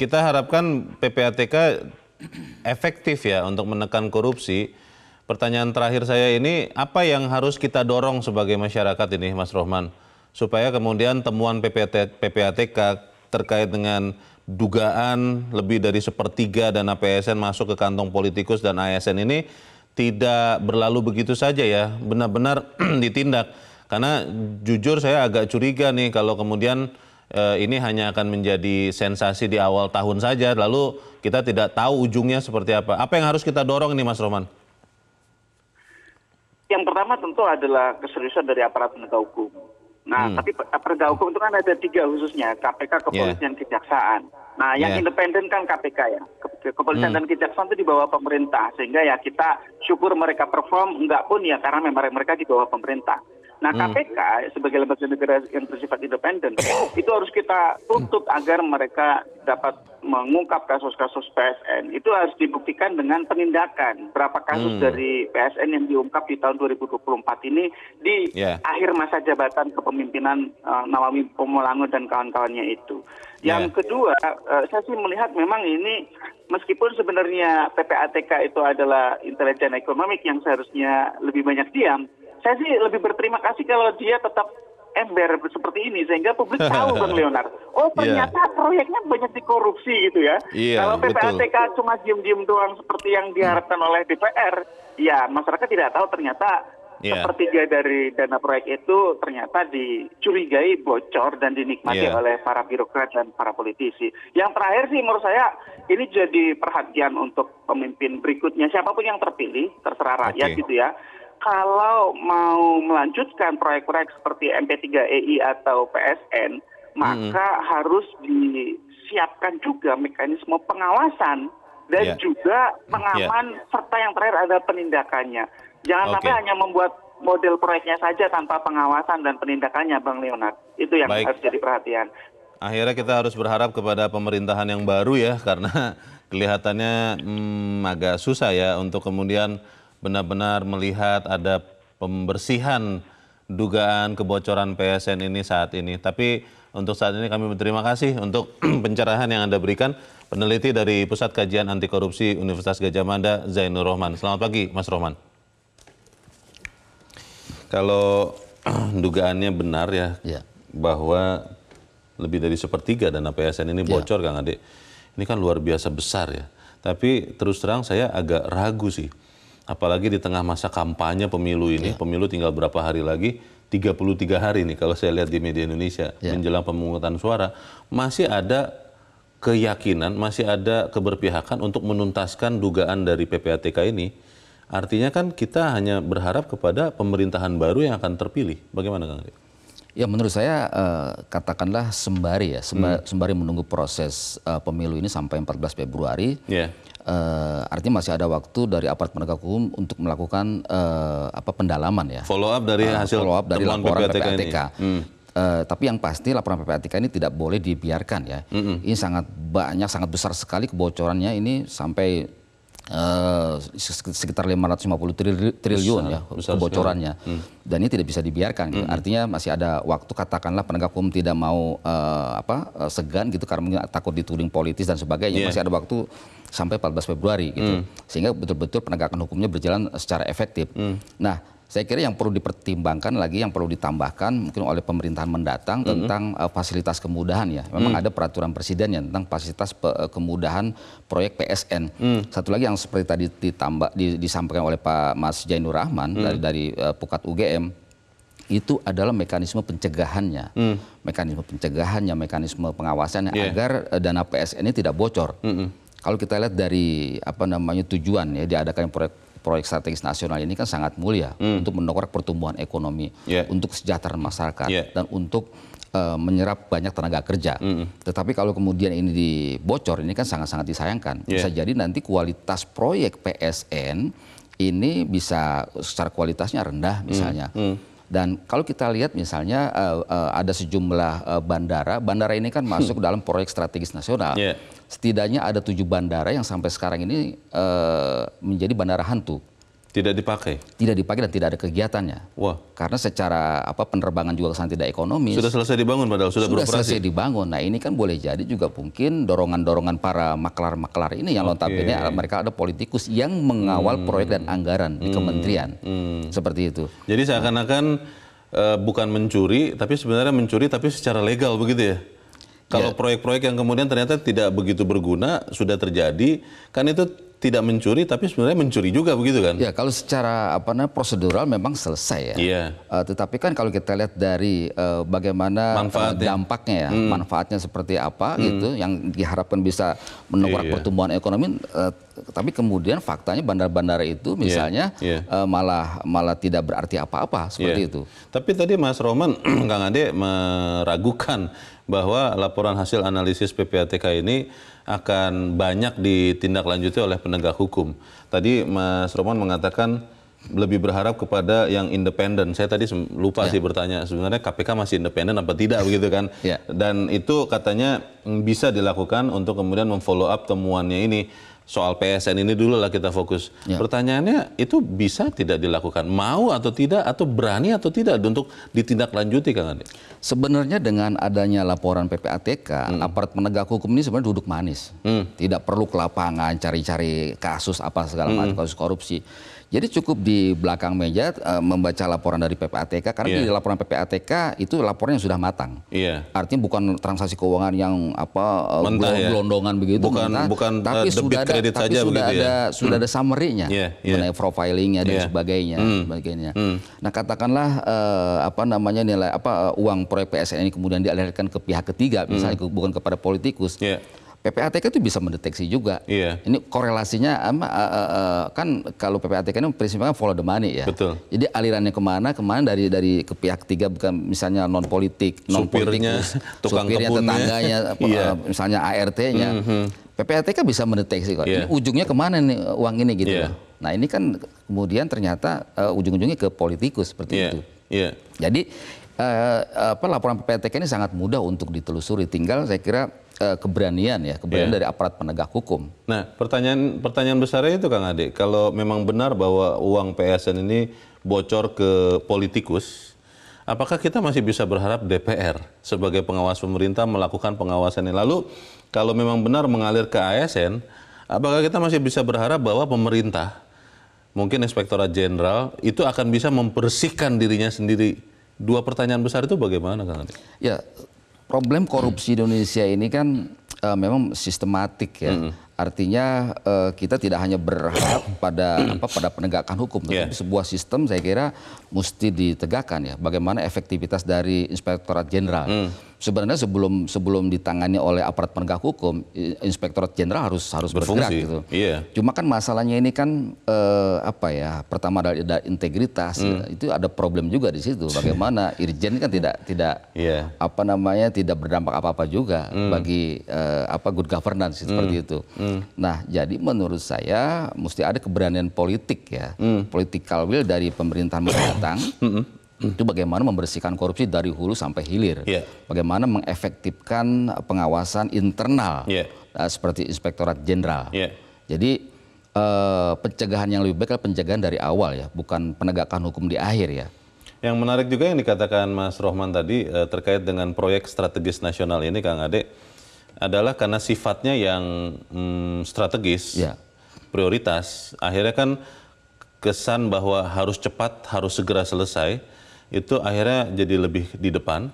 kita harapkan PPATK efektif ya untuk menekan korupsi pertanyaan terakhir saya ini, apa yang harus kita dorong sebagai masyarakat ini, Mas Rohman, supaya kemudian temuan PPT, PPATK terkait dengan dugaan lebih dari sepertiga dana PSN masuk ke kantong politikus dan ASN ini tidak berlalu begitu saja ya, benar-benar *clears throat* ditindak. Karena jujur saya agak curiga nih kalau kemudian eh, ini hanya akan menjadi sensasi di awal tahun saja, lalu kita tidak tahu ujungnya seperti apa. Apa yang harus kita dorong ini, Mas Roman? yang pertama tentu adalah keseriusan dari aparat penegak hukum. Nah, hmm. tapi penegak hukum itu kan ada tiga khususnya, KPK, kepolisian, yeah. kejaksaan. Nah, yang yeah. independen kan KPK ya. kepolisian hmm. dan kejaksaan itu di bawah pemerintah, sehingga ya kita syukur mereka perform, enggak pun ya karena memang mereka di bawah pemerintah. Nah KPK hmm. sebagai lembaga negara yang bersifat independen *coughs* itu harus kita tuntut agar mereka dapat mengungkap kasus-kasus PSN. Itu harus dibuktikan dengan penindakan. Berapa kasus hmm. dari PSN yang diungkap di tahun 2024 ini di yeah. akhir masa jabatan kepemimpinan uh, Nawawi Pomulango dan kawan-kawannya itu. Yang yeah. kedua, uh, saya sih melihat memang ini meskipun sebenarnya PPATK itu adalah intelijen ekonomi yang seharusnya lebih banyak diam, saya sih lebih berterima kasih kalau dia tetap ember seperti ini sehingga publik *laughs* tahu Bang Leonard. Oh iya. ternyata yeah. proyeknya banyak dikorupsi gitu ya. Yeah, Kalau PPATK betul. cuma diem-diem doang seperti yang diharapkan hmm. oleh DPR, ya masyarakat tidak tahu ternyata yeah. sepertiga dari dana proyek itu ternyata dicurigai bocor dan dinikmati yeah. oleh para birokrat dan para politisi. Yang terakhir sih menurut saya ini jadi perhatian untuk pemimpin berikutnya siapapun yang terpilih terserah rakyat okay. gitu ya kalau mau melanjutkan proyek-proyek seperti MP3EI atau PSN, maka hmm. harus disiapkan juga mekanisme pengawasan dan yeah. juga pengaman yeah. serta yang terakhir ada penindakannya. Jangan okay. sampai hanya membuat model proyeknya saja tanpa pengawasan dan penindakannya, Bang Leonard. Itu yang Baik. harus jadi perhatian. Akhirnya kita harus berharap kepada pemerintahan yang baru ya, *laughs* karena kelihatannya hmm, agak susah ya untuk kemudian benar-benar melihat ada pembersihan dugaan kebocoran PSN ini saat ini. Tapi untuk saat ini kami berterima kasih untuk *clears throat* pencerahan yang Anda berikan peneliti dari Pusat Kajian Anti Korupsi Universitas Gajah Mada Zainur Rohman. Selamat pagi Mas Rohman. Kalau *clears throat* dugaannya benar ya, ya. bahwa lebih dari sepertiga dana PSN ini ya. bocor ya. Kang Ade. Ini kan luar biasa besar ya. Tapi terus terang saya agak ragu sih apalagi di tengah masa kampanye pemilu ini, ya. pemilu tinggal berapa hari lagi, 33 hari nih kalau saya lihat di media Indonesia ya. menjelang pemungutan suara, masih ada keyakinan, masih ada keberpihakan untuk menuntaskan dugaan dari PPATK ini. Artinya kan kita hanya berharap kepada pemerintahan baru yang akan terpilih. Bagaimana Kang? Ya menurut saya uh, katakanlah sembari ya sembari, hmm. sembari menunggu proses uh, pemilu ini sampai 14 Februari. Yeah. Ya. Uh, artinya masih ada waktu dari aparat penegak hukum untuk melakukan uh, apa pendalaman ya. Follow up dari uh, hasil follow up dari laporan PPATK. PPATK. Uh, hmm. tapi yang pasti laporan PPATK ini tidak boleh dibiarkan ya. Mm Ini sangat banyak, sangat besar sekali kebocorannya ini sampai Uh, sekitar 550 tri triliun besar, ya besar kebocorannya hmm. dan ini tidak bisa dibiarkan gitu. Hmm. artinya masih ada waktu katakanlah penegak hukum tidak mau uh, apa uh, segan gitu karena mungkin takut dituding politis dan sebagainya yeah. masih ada waktu sampai 14 Februari gitu hmm. sehingga betul-betul penegakan hukumnya berjalan secara efektif hmm. nah saya kira yang perlu dipertimbangkan lagi, yang perlu ditambahkan mungkin oleh pemerintahan mendatang mm-hmm. tentang uh, fasilitas kemudahan ya. Memang mm. ada peraturan presiden ya tentang fasilitas pe- eh, kemudahan proyek PSN. Mm. Satu lagi yang seperti tadi ditambah di, disampaikan oleh Pak Mas Jainur Rahman mm. dari dari uh, Pukat UGM itu adalah mekanisme pencegahannya, mm. mekanisme pencegahannya, mekanisme pengawasannya yeah. agar uh, dana PSN ini tidak bocor. Mm -hmm. kalau kita lihat dari apa namanya tujuan ya diadakan proyek proyek strategis nasional ini kan sangat mulia hmm. untuk mendongkrak pertumbuhan ekonomi, yeah. untuk kesejahteraan masyarakat, yeah. dan untuk uh, menyerap banyak tenaga kerja. Mm. Tetapi kalau kemudian ini dibocor, ini kan sangat-sangat disayangkan. Yeah. Bisa jadi nanti kualitas proyek PSN ini bisa secara kualitasnya rendah misalnya. Mm. -hmm. hmm. Dan kalau kita lihat misalnya uh, uh, ada sejumlah uh, bandara, bandara ini kan hmm. masuk dalam proyek strategis nasional. Yeah. Setidaknya ada tujuh bandara yang sampai sekarang ini uh, menjadi bandara hantu. Tidak dipakai. Tidak dipakai dan tidak ada kegiatannya. Wah. Karena secara apa penerbangan juga sangat tidak ekonomis. Sudah selesai dibangun padahal sudah, sudah beroperasi. Sudah selesai dibangun. Nah ini kan boleh jadi juga mungkin dorongan-dorongan para maklar-maklar ini yang okay. ini mereka ada politikus yang mengawal hmm. proyek dan anggaran di hmm. kementerian. Hmm. Seperti itu. Jadi seakan-akan eh, bukan mencuri tapi sebenarnya mencuri tapi secara legal begitu ya? Kalau ya. proyek-proyek yang kemudian ternyata tidak begitu berguna sudah terjadi, kan itu tidak mencuri tapi sebenarnya mencuri juga begitu kan? Ya kalau secara apa namanya prosedural memang selesai ya. Iya. Uh, tetapi kan kalau kita lihat dari uh, bagaimana uh, dampaknya ya, hmm. manfaatnya seperti apa hmm. gitu yang diharapkan bisa menopang iya. pertumbuhan ekonomi uh, tapi kemudian faktanya bandar bandar itu iya, misalnya yeah, iya. yeah. Uh, malah malah tidak berarti apa-apa seperti yeah. itu. Tapi tadi Mas Roman *clears throat* Kang Ade meragukan bahwa laporan hasil analisis PPATK ini akan banyak ditindaklanjuti oleh penegak hukum. Tadi Mas Roman mengatakan lebih berharap kepada yang independen. Saya tadi lupa yeah. sih bertanya sebenarnya KPK masih independen apa tidak begitu kan? Yeah. Dan itu katanya mm, bisa dilakukan untuk kemudian memfollow up temuannya ini soal PSN ini dulu lah kita fokus. Ya. Pertanyaannya itu bisa tidak dilakukan, mau atau tidak, atau berani atau tidak untuk ditindaklanjuti, Kang Andi? Sebenarnya dengan adanya laporan PPATK, hmm. aparat penegak hukum ini sebenarnya duduk manis, hmm. tidak perlu ke lapangan cari-cari kasus apa segala hmm. macam kasus korupsi. Jadi cukup di belakang meja uh, membaca laporan dari PPATK karena yeah. di laporan PPATK itu laporannya sudah matang. Iya. Yeah. Artinya bukan transaksi keuangan yang apa eh, ya. gelondongan ya? begitu. Bukan, mentah, bukan eh, tapi uh, sudah ada, tapi saja sudah begitu, ya. ada ya? sudah hmm. ada summary-nya yeah, yeah. mengenai profilingnya dan yeah. sebagainya, hmm. sebagainya. Hmm. Nah katakanlah uh, apa namanya nilai apa uh, uang proyek PSN ini kemudian dialirkan ke pihak ketiga, misalnya hmm. bukan kepada politikus. Yeah PPATK itu bisa mendeteksi juga. Iya. Ini korelasinya uh, uh, uh, kan kalau PPATK ini prinsipnya kan follow the money ya. Betul. Jadi alirannya kemana? Kemana dari dari ke pihak tiga bukan misalnya non politik, non politikus, *laughs* tukang supirnya, kebunnya. tetangganya, *laughs* eh, iya. misalnya ART-nya. Mm -hmm. PPATK bisa mendeteksi kok. Yeah. ujungnya kemana nih eh, uang ini gitu. Yeah. Nah ini kan kemudian ternyata uh, ujung-ujungnya ke politikus seperti yeah. itu. Yeah. Jadi Eh, eh, apa laporan PPTK ini sangat mudah untuk ditelusuri. Tinggal saya kira eh, keberanian ya, keberanian yeah. dari aparat penegak hukum. Nah, pertanyaan pertanyaan besarnya itu Kang Ade, kalau memang benar bahwa uang PSN ini bocor ke politikus, apakah kita masih bisa berharap DPR sebagai pengawas pemerintah melakukan pengawasan ini? Lalu kalau memang benar mengalir ke ASN, apakah kita masih bisa berharap bahwa pemerintah mungkin Inspektorat Jenderal itu akan bisa membersihkan dirinya sendiri Dua pertanyaan besar itu bagaimana, Kang Andi? Ya, problem korupsi hmm. di Indonesia ini kan uh, memang sistematik ya. Hmm Artinya uh, kita tidak hanya berharap pada *clears throat* apa pada penegakan hukum, tetapi yeah. sebuah sistem saya kira mesti ditegakkan ya. Bagaimana efektivitas dari Inspektorat Jenderal? Mm. Sebenarnya sebelum sebelum ditangani oleh aparat penegak hukum, Inspektorat Jenderal harus harus Berfungsi. bergerak gitu. Yeah. Cuma kan masalahnya ini kan uh, apa ya? Pertama ada, ada integritas, mm. ya, hmm. itu ada problem juga di situ. Bagaimana *laughs* Irjen kan tidak tidak yeah. apa namanya tidak berdampak apa apa juga mm. bagi uh, apa good governance seperti mm. itu. Mm. Hmm. Nah, jadi menurut saya mesti ada keberanian politik ya, hmm. political will dari pemerintahan mendatang. *coughs* Hmm. itu bagaimana membersihkan korupsi dari hulu sampai hilir, yeah. bagaimana mengefektifkan pengawasan internal yeah. Iya. seperti inspektorat jenderal. Yeah. Jadi uh, pencegahan yang lebih baik adalah pencegahan dari awal ya, bukan penegakan hukum di akhir ya. Yang menarik juga yang dikatakan Mas Rohman tadi uh, terkait dengan proyek strategis nasional ini, Kang Ade adalah karena sifatnya yang hmm, strategis, ya. prioritas. Akhirnya kan kesan bahwa harus cepat, harus segera selesai, itu akhirnya jadi lebih di depan.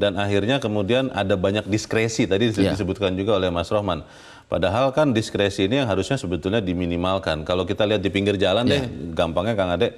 Dan akhirnya kemudian ada banyak diskresi, tadi ya. disebutkan ya. juga oleh Mas Rohman. Padahal kan diskresi ini yang harusnya sebetulnya diminimalkan. Kalau kita lihat di pinggir jalan ya. deh, gampangnya Kang Ade,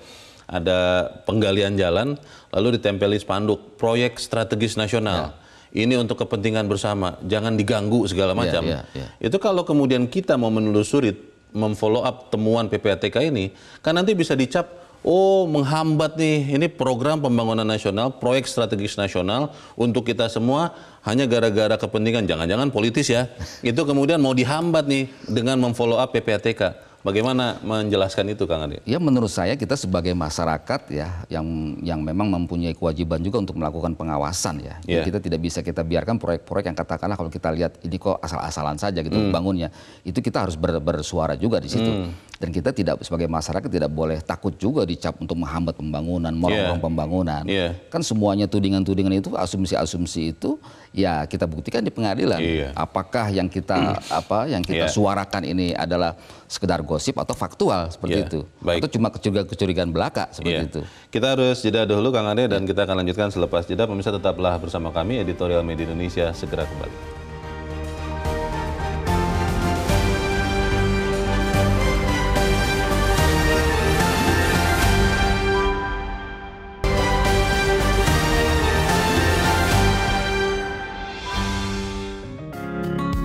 ada penggalian jalan, lalu ditempeli spanduk proyek strategis nasional. Ya ini untuk kepentingan bersama, jangan diganggu segala ya, macam. Yeah, yeah, yeah. Itu kalau kemudian kita mau menelusuri, memfollow up temuan PPATK ini, kan nanti bisa dicap, oh menghambat nih, ini program pembangunan nasional, proyek strategis nasional untuk kita semua hanya gara-gara kepentingan, jangan-jangan politis ya. *laughs* Itu kemudian mau dihambat nih dengan memfollow up PPATK. Bagaimana menjelaskan itu, Kang Ade? Ya, menurut saya kita sebagai masyarakat ya yang yang memang mempunyai kewajiban juga untuk melakukan pengawasan ya. Yeah. kita tidak bisa kita biarkan proyek-proyek yang katakanlah kalau kita lihat ini kok asal-asalan saja gitu mm. bangunnya. Itu kita harus ber, bersuara juga di situ. Mm. Dan kita tidak sebagai masyarakat tidak boleh takut juga dicap untuk menghambat pembangunan, merongrong yeah. pembangunan. Yeah. Kan semuanya tudingan-tudingan itu, asumsi-asumsi itu ya kita buktikan di pengadilan iya. apakah yang kita *clears throat* apa yang kita yeah. suarakan ini adalah sekedar gosip atau faktual seperti yeah. itu Baik. atau cuma kecurigaan-kecurigaan belaka seperti yeah. itu. Kita harus jeda dulu Kang Andre dan iya. kita akan lanjutkan selepas jeda pemirsa tetaplah bersama kami editorial media Indonesia segera kembali.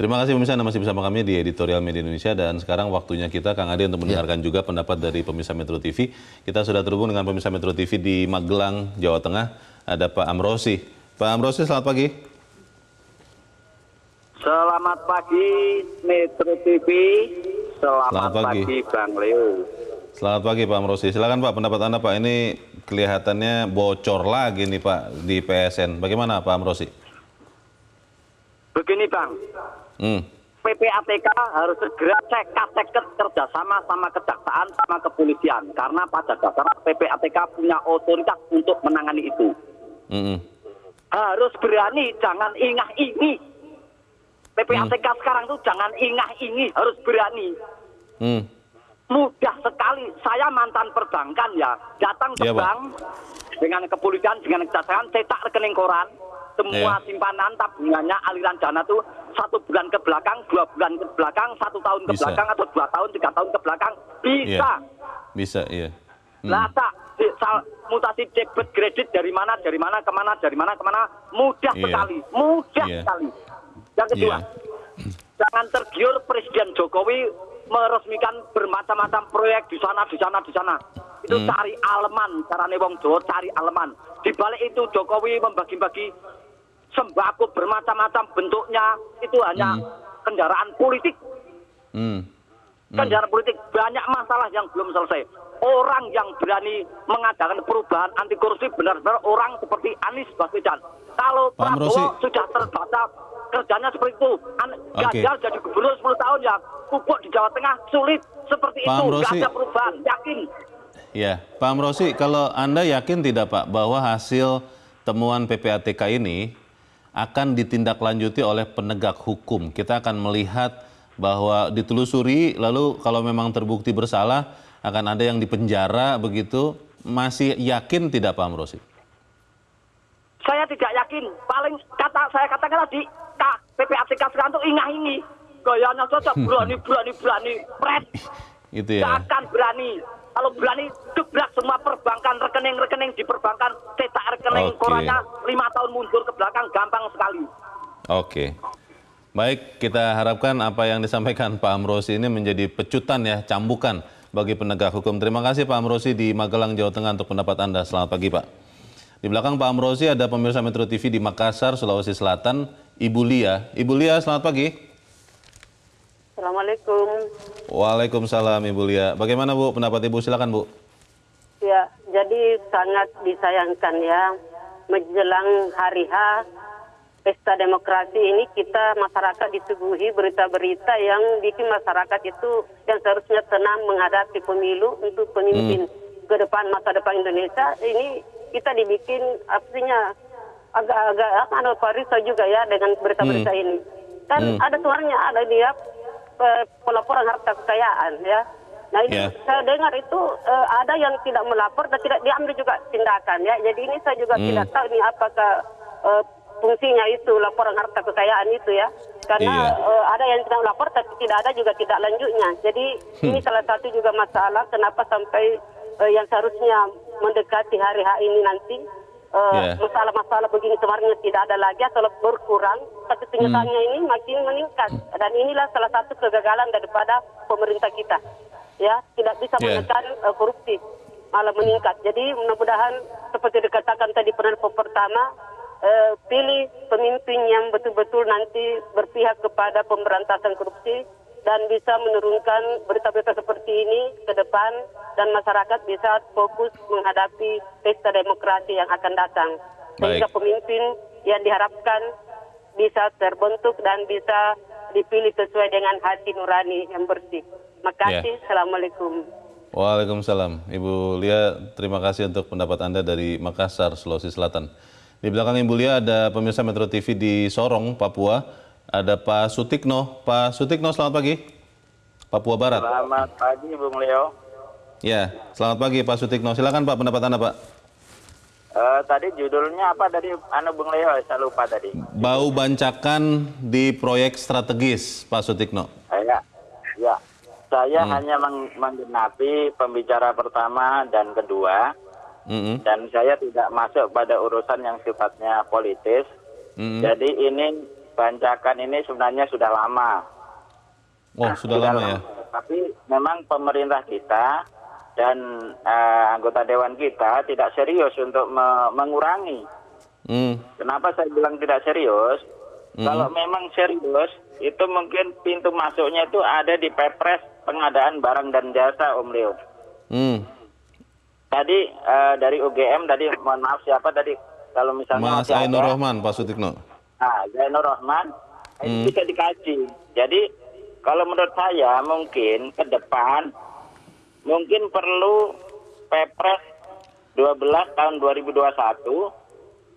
Terima kasih pemirsa Anda masih bersama kami di Editorial Media Indonesia dan sekarang waktunya kita Kang Ade untuk ya. mendengarkan ya. juga pendapat dari pemirsa Metro TV. Kita sudah terhubung dengan pemirsa Metro TV di Magelang, Jawa Tengah. Ada Pak Amrosi. Pak Amrosi selamat pagi. Selamat pagi Metro TV. Selamat, selamat pagi. pagi Bang Leo. Selamat pagi Pak Amrosi. Silakan Pak pendapat Anda Pak. Ini kelihatannya bocor lagi nih Pak di PSN. Bagaimana Pak Amrosi? Begini Bang, hmm. PPATK harus segera cek, ceket kerjasama sama kejaksaan sama kepolisian karena pada dasarnya PPATK punya otoritas untuk menangani itu. Hmm. Harus berani, jangan ingah ini. PPATK mm. sekarang tuh jangan ingah ini, harus berani. Mm. Mudah sekali, saya mantan perbankan ya, datang ke yeah, bank dengan kepolisian, dengan kejaksaan, cetak rekening koran, semua yeah. simpanan tabungannya aliran dana tuh satu bulan ke belakang, dua bulan ke belakang, satu tahun ke bisa. belakang atau dua tahun, tiga tahun ke belakang iya. bisa. Yeah. Bisa, iya. Yeah. Hmm. Nah, tak mutasi debit kredit dari mana, dari mana, kemana, dari mana, kemana, mudah yeah. sekali, mudah yeah. sekali. Yang kedua, yeah. Iya. *clears throat* jangan tergiur Presiden Jokowi meresmikan bermacam-macam proyek di sana, di sana, di sana. Itu hmm. cari aleman, caranya wong Jawa cari aleman. Di balik itu Jokowi membagi-bagi sembako bermacam-macam bentuknya itu hanya hmm. kendaraan politik. Hmm. Hmm. Kendaraan politik banyak masalah yang belum selesai. Orang yang berani mengadakan perubahan anti korupsi benar-benar orang seperti Anies Baswedan. Kalau Pak Prabowo Rosi. sudah terbatas kerjanya seperti itu. An okay. jadi gubernur 10 tahun ya. Pupuk di Jawa Tengah sulit seperti Pak itu. Rosi. Gak ada perubahan, yakin. Ya, Pak Amrosi, kalau Anda yakin tidak Pak bahwa hasil temuan PPATK ini akan ditindaklanjuti oleh penegak hukum. Kita akan melihat bahwa ditelusuri lalu kalau memang terbukti bersalah akan ada yang dipenjara begitu. Masih yakin tidak Pak Amrosi? Saya tidak yakin. Paling kata saya katakan tadi PPATK sekarang itu ingah ini. Gayanya cocok *laughs* berani berani berani. Pret. Itu ya. Tidak akan berani kalau berani geblak semua perbankan rekening-rekening di perbankan cetak rekening okay. korannya lima tahun mundur ke belakang gampang sekali. Oke. Okay. Baik, kita harapkan apa yang disampaikan Pak Amrosi ini menjadi pecutan ya, cambukan bagi penegak hukum. Terima kasih Pak Amrosi di Magelang, Jawa Tengah untuk pendapat Anda. Selamat pagi Pak. Di belakang Pak Amrosi ada pemirsa Metro TV di Makassar, Sulawesi Selatan, Ibu Lia. Ibu Lia, selamat pagi. Assalamualaikum. Waalaikumsalam Ibu Lia. Bagaimana Bu pendapat Ibu? Silakan Bu. Ya, jadi sangat disayangkan ya menjelang hari H pesta demokrasi ini kita masyarakat disuguhi berita-berita yang bikin masyarakat itu yang seharusnya tenang menghadapi pemilu untuk pemimpin hmm. ke depan masa depan Indonesia ini kita dibikin artinya agak-agak anu juga ya dengan berita-berita hmm. ini kan hmm. ada suaranya ada dia Eh, pelaporan harta kekayaan ya. Nah ini yeah. saya dengar itu uh, ada yang tidak melapor dan tidak diambil juga tindakan ya. Jadi ini saya juga hmm. tidak tahu ini apakah uh, fungsinya itu laporan harta kekayaan itu ya. Karena yeah. Iya. uh, ada yang tidak melapor tapi tidak ada juga tidak lanjutnya. Jadi hmm. ini salah satu juga masalah kenapa sampai uh, yang seharusnya mendekati hari H ini nanti Uh, Masalah-masalah begini sebenarnya tidak ada lagi atau berkurang, tapi hmm. kenyataannya mm. ini makin meningkat. Hmm. Dan inilah salah satu kegagalan daripada pemerintah kita, ya tidak bisa yeah. menekan uh, korupsi, malah meningkat. Jadi mudah-mudahan seperti dikatakan tadi penerpo pertama, uh, pilih pemimpin yang betul-betul nanti berpihak kepada pemberantasan korupsi dan bisa menurunkan berita-berita seperti ini ke depan dan masyarakat bisa fokus menghadapi pesta demokrasi yang akan datang. Baik. Sehingga pemimpin yang diharapkan bisa terbentuk dan bisa dipilih sesuai dengan hati nurani yang bersih. Makasih. Ya. Yeah. Assalamualaikum. Waalaikumsalam. Ibu Lia, terima kasih untuk pendapat Anda dari Makassar, Sulawesi Selatan. Di belakang Ibu Lia ada pemirsa Metro TV di Sorong, Papua. Ada Pak Sutikno. Pak Sutikno, selamat pagi. Papua Barat. Selamat pagi, Bung Leo. Ya, selamat pagi Pak Sutikno. Silakan Pak, pendapat Anda Pak. Uh, tadi judulnya apa dari Anu Bung Leo, saya lupa tadi. Bau bancakan di proyek strategis, Pak Sutikno. ya, ya. Saya hmm. hanya meng menggenapi pembicara pertama dan kedua. Mm -hmm. Dan saya tidak masuk pada urusan yang sifatnya politis. Mm -hmm. Jadi ini bancakan ini sebenarnya sudah lama. Oh, nah, sudah, sudah lama, lama ya. Tapi memang pemerintah kita dan uh, anggota dewan kita tidak serius untuk me mengurangi. Hmm. Kenapa saya bilang tidak serius? Hmm. Kalau memang serius, itu mungkin pintu masuknya itu ada di Perpres pengadaan barang dan jasa Om Leo. Hmm. Tadi uh, dari UGM tadi mohon maaf siapa tadi kalau misalnya Mas Ainur Rahman Pak Sutikno. Nah, Zainur Rahman hmm. bisa dikaji. Jadi kalau menurut saya mungkin ke depan mungkin perlu Perpres 12 tahun 2021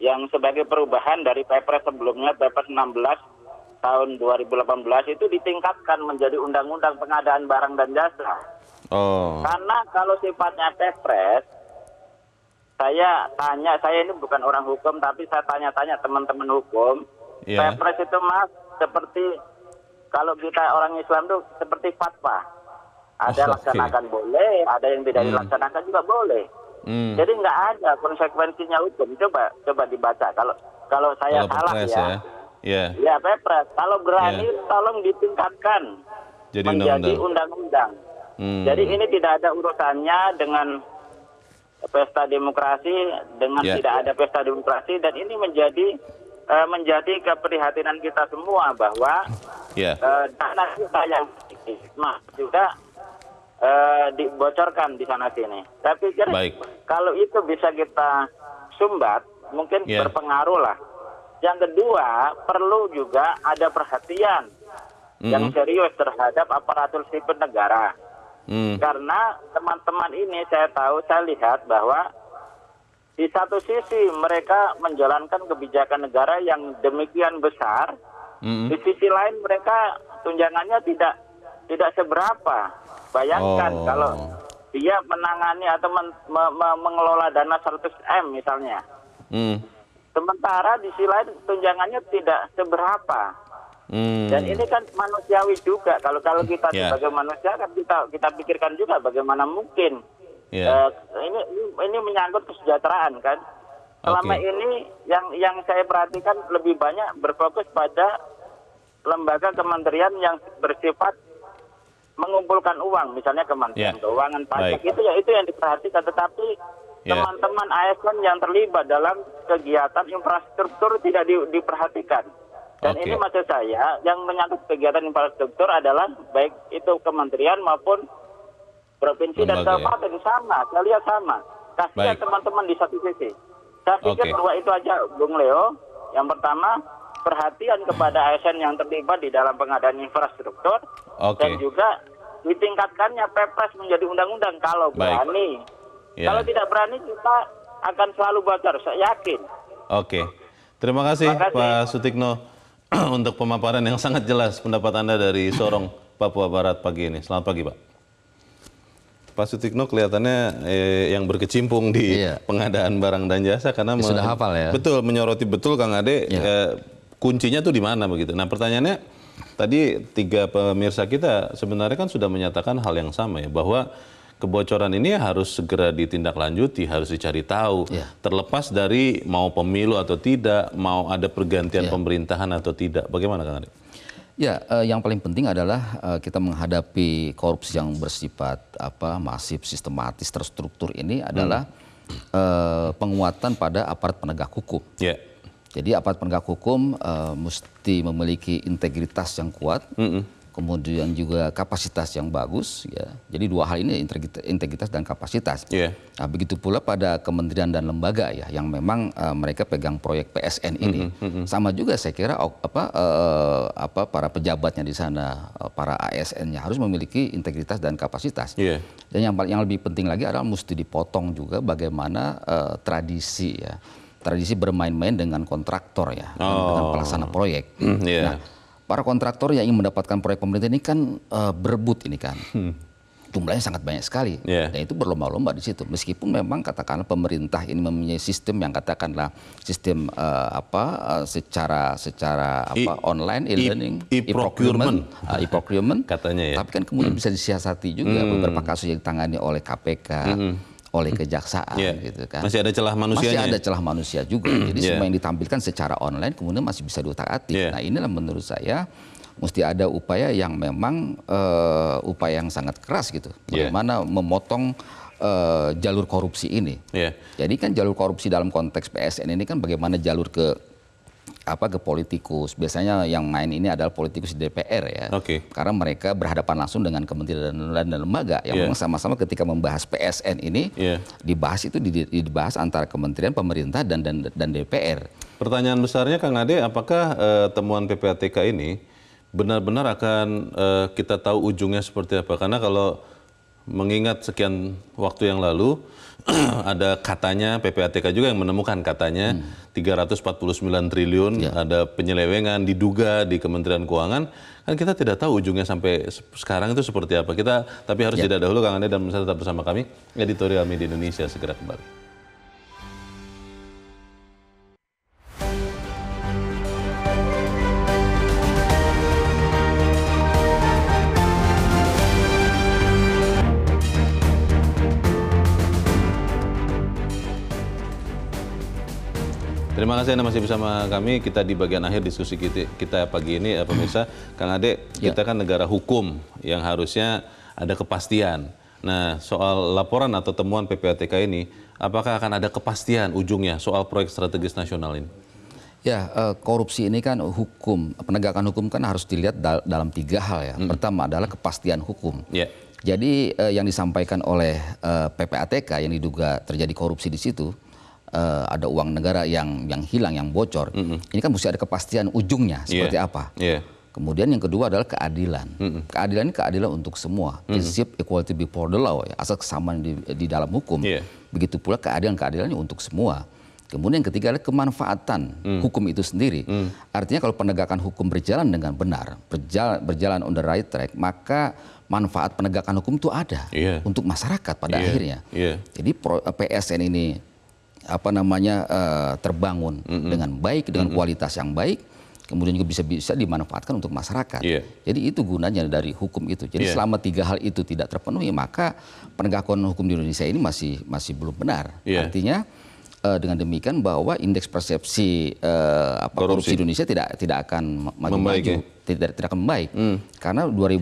yang sebagai perubahan dari Perpres sebelumnya Perpres 16 tahun 2018 itu ditingkatkan menjadi undang-undang pengadaan barang dan jasa. Oh. Karena kalau sifatnya Perpres saya tanya, saya ini bukan orang hukum, tapi saya tanya-tanya teman-teman hukum. Yeah. Perpres itu mas seperti kalau kita orang Islam tuh seperti fatwa. Ada oh, laksanakan boleh, ada yang tidak hmm. dilaksanakan juga boleh. Hmm. Jadi nggak ada konsekuensinya hukum. Coba coba dibaca kalau kalau saya kalau salah ya. Ya, yeah. ya Pepres. Kalau berani yeah. tolong ditingkatkan Jadi menjadi undang-undang. Hmm. Jadi ini tidak ada urusannya dengan pesta demokrasi dengan yeah. tidak ada pesta demokrasi dan ini menjadi uh, menjadi keprihatinan kita semua bahwa yeah. Ya. uh, tanah kita yang mah juga uh, dibocorkan di sana sini. Tapi kalau itu bisa kita sumbat mungkin yeah. berpengaruh lah. Yang kedua perlu juga ada perhatian mm -hmm. yang serius terhadap aparatur sipil negara. Hmm. Karena teman-teman ini saya tahu, saya lihat bahwa di satu sisi mereka menjalankan kebijakan negara yang demikian besar, hmm. di sisi lain mereka tunjangannya tidak tidak seberapa. Bayangkan oh. kalau dia menangani atau men, me, me, mengelola dana 100 m misalnya. Hmm. Sementara di sisi lain tunjangannya tidak seberapa. Hmm. Dan ini kan manusiawi juga. Kalau kalau kita yeah. sebagai manusia kan kita kita pikirkan juga bagaimana mungkin yeah. Ya. uh, ini ini menyangkut kesejahteraan kan. Selama okay. ini yang yang saya perhatikan lebih banyak berfokus pada lembaga kementerian yang bersifat mengumpulkan uang, misalnya kementerian yeah. keuangan pajak itu ya itu yang diperhatikan. Tetapi ya. teman-teman yeah. ASN yang terlibat dalam kegiatan infrastruktur tidak di, diperhatikan. Dan okay. ini maksud saya yang menyangkut kegiatan infrastruktur adalah baik itu kementerian maupun provinsi Lembaga, dan kabupaten ya. sama, saya lihat sama. Kasihan teman-teman di satu sisi. Saya pikir okay. bahwa itu aja Bung Leo. Yang pertama perhatian kepada ASN yang terlibat di dalam pengadaan infrastruktur okay. dan juga ditingkatkannya Perpres menjadi undang-undang kalau Baik. berani. Ya. Kalau tidak berani kita akan selalu bocor, saya yakin. Oke. Okay. Terima Terima kasih Pak Sutikno. *clears throat* untuk pemaparan yang sangat jelas pendapat Anda dari Sorong, *clears throat* Papua Barat pagi ini. Selamat pagi, Pak. Pak Sutikno kelihatannya eh, yang berkecimpung di iya. pengadaan barang dan jasa karena ya, sudah hafal ya. Betul, menyoroti betul Kang Ade iya. eh, kuncinya tuh di mana begitu. Nah, pertanyaannya tadi tiga pemirsa kita sebenarnya kan sudah menyatakan hal yang sama ya bahwa kebocoran ini harus segera ditindaklanjuti, harus dicari tahu. Yeah. Terlepas dari mau pemilu atau tidak, mau ada pergantian yeah. pemerintahan atau tidak. Bagaimana Kang Ari? Ya, eh, yang paling penting adalah eh, kita menghadapi korupsi yang bersifat apa masif, sistematis, terstruktur ini adalah hmm. eh, penguatan pada aparat penegak hukum. Yeah. Jadi aparat penegak hukum eh, mesti memiliki integritas yang kuat. Mm kemudian juga kapasitas yang bagus ya. Jadi dua hal ini integritas dan kapasitas. Yeah. Nah, begitu pula pada kementerian dan lembaga ya yang memang uh, mereka pegang proyek PSN ini. Mm -hmm. Sama juga saya kira apa uh, apa para pejabatnya di sana, uh, para ASN-nya harus memiliki integritas dan kapasitas. Yeah. Dan yang yang lebih penting lagi adalah mesti dipotong juga bagaimana uh, tradisi ya. Tradisi bermain-main dengan kontraktor ya, oh. dengan pelaksana proyek. Mm, yeah. Nah, para kontraktor yang ingin mendapatkan proyek pemerintah ini kan uh, berebut ini kan. Hmm. Jumlahnya sangat banyak sekali. Yeah. Dan itu berlomba-lomba di situ. Meskipun memang katakanlah pemerintah ini mempunyai sistem yang katakanlah sistem uh, apa uh, secara secara apa online e-learning, e-procurement, e uh, e katanya ya. Tapi kan kemudian hmm. bisa disiasati juga hmm. beberapa kasus yang ditangani oleh KPK. Hmm oleh kejaksaan yeah. gitu kan. Masih ada celah manusia. Masih ada ya? celah manusia juga. *clears throat* Jadi yeah. semua yang ditampilkan secara online kemudian masih bisa diutak-atik. Yeah. Nah, inilah menurut saya mesti ada upaya yang memang uh, upaya yang sangat keras gitu. Iya. Bagaimana yeah. memotong uh, jalur korupsi ini. Yeah. Jadi kan jalur korupsi dalam konteks PSN ini kan bagaimana jalur ke apa ke politikus. Biasanya yang main ini adalah politikus di DPR ya. Okay. Karena mereka berhadapan langsung dengan kementerian dan, dan lembaga yang yeah. Iya. sama-sama ketika membahas PSN ini yeah. dibahas itu dibahas antara kementerian, pemerintah dan dan dan DPR. Pertanyaan besarnya Kang Ade, apakah uh, temuan PPATK ini benar-benar akan uh, kita tahu ujungnya seperti apa? Karena kalau mengingat sekian waktu yang lalu *clears throat* ada katanya PPATK juga yang menemukan katanya hmm. 349 triliun ya. ada penyelewengan diduga di Kementerian Keuangan kan kita tidak tahu ujungnya sampai sekarang itu seperti apa kita tapi harus ya. jeda dahulu Kang Ade dan bisa tetap bersama kami editorial media Indonesia segera kembali. Terima kasih Anda masih bersama kami. Kita di bagian akhir diskusi kita, kita pagi ini, ya, pemirsa. Kang Ade, ya. kita kan negara hukum yang harusnya ada kepastian. Nah, soal laporan atau temuan PPATK ini, apakah akan ada kepastian ujungnya soal proyek strategis nasional ini? Ya, eh, korupsi ini kan hukum, penegakan hukum kan harus dilihat dalam tiga hal ya. Hmm. Pertama adalah kepastian hukum. Ya. Jadi eh, yang disampaikan oleh PPATK yang diduga terjadi korupsi di situ, uh, ada uang negara yang yang hilang, yang bocor, mm -hmm. ini kan mesti ada kepastian ujungnya iya. seperti yeah. apa. Yeah. Kemudian yang kedua adalah keadilan. Mm -hmm. Keadilan ini keadilan untuk semua. Mm -hmm. Prinsip equality before the law, ya. asal kesamaan di, di dalam hukum. Yeah. Begitu pula keadilan keadilannya untuk semua. Kemudian yang ketiga adalah kemanfaatan mm. hukum itu sendiri. mm. Artinya kalau penegakan hukum berjalan dengan benar, berjalan, berjalan on the right track, maka manfaat penegakan hukum itu ada yeah. untuk masyarakat pada yeah. akhirnya. Yeah. Jadi PSN eh, ini apa namanya uh, terbangun mm -hmm. dengan baik dengan mm -hmm. kualitas yang baik kemudian juga bisa bisa dimanfaatkan untuk masyarakat. Yeah. Jadi itu gunanya dari hukum itu. Jadi yeah. selama tiga hal itu tidak terpenuhi maka penegakan hukum di Indonesia ini masih masih belum benar. Yeah. Artinya uh, dengan demikian bahwa indeks persepsi uh, apa, korupsi. korupsi Indonesia tidak tidak akan maju maju, ya. tidak tidak akan membaik. mm. Karena 2000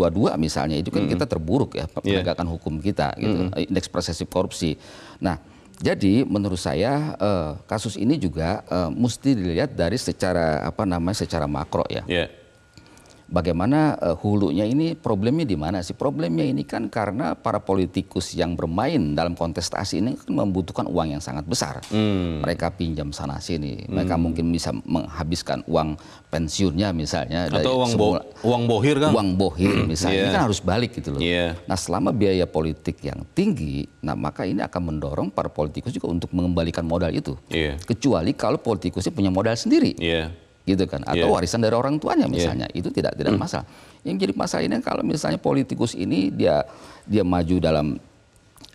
uh, misalnya itu kan hmm. kita terburuk ya iya. penegakan yeah. hukum kita gitu. Hmm. Indeks persepsi korupsi. Nah, jadi menurut saya eh, kasus ini juga eh, mesti dilihat dari secara apa namanya secara makro ya. Yeah bagaimana uh, hulunya ini problemnya di mana sih? Problemnya ini kan karena para politikus yang bermain dalam kontestasi ini kan membutuhkan uang yang sangat besar. Hmm. Mereka pinjam sana sini, hmm. mereka mungkin bisa menghabiskan uang pensiunnya misalnya atau uang semula, bo uang bohir kan? Uang bohir hmm, misalnya yeah. ini kan harus balik gitu loh. Yeah. Nah, selama biaya politik yang tinggi, nah maka ini akan mendorong para politikus juga untuk mengembalikan modal itu. Yeah. Kecuali kalau politikusnya punya modal sendiri. Yeah gitu kan atau yeah. warisan dari orang tuanya iya. misalnya yeah. itu tidak tidak hmm. masalah yang jadi masalah ini kalau misalnya politikus ini dia dia maju dalam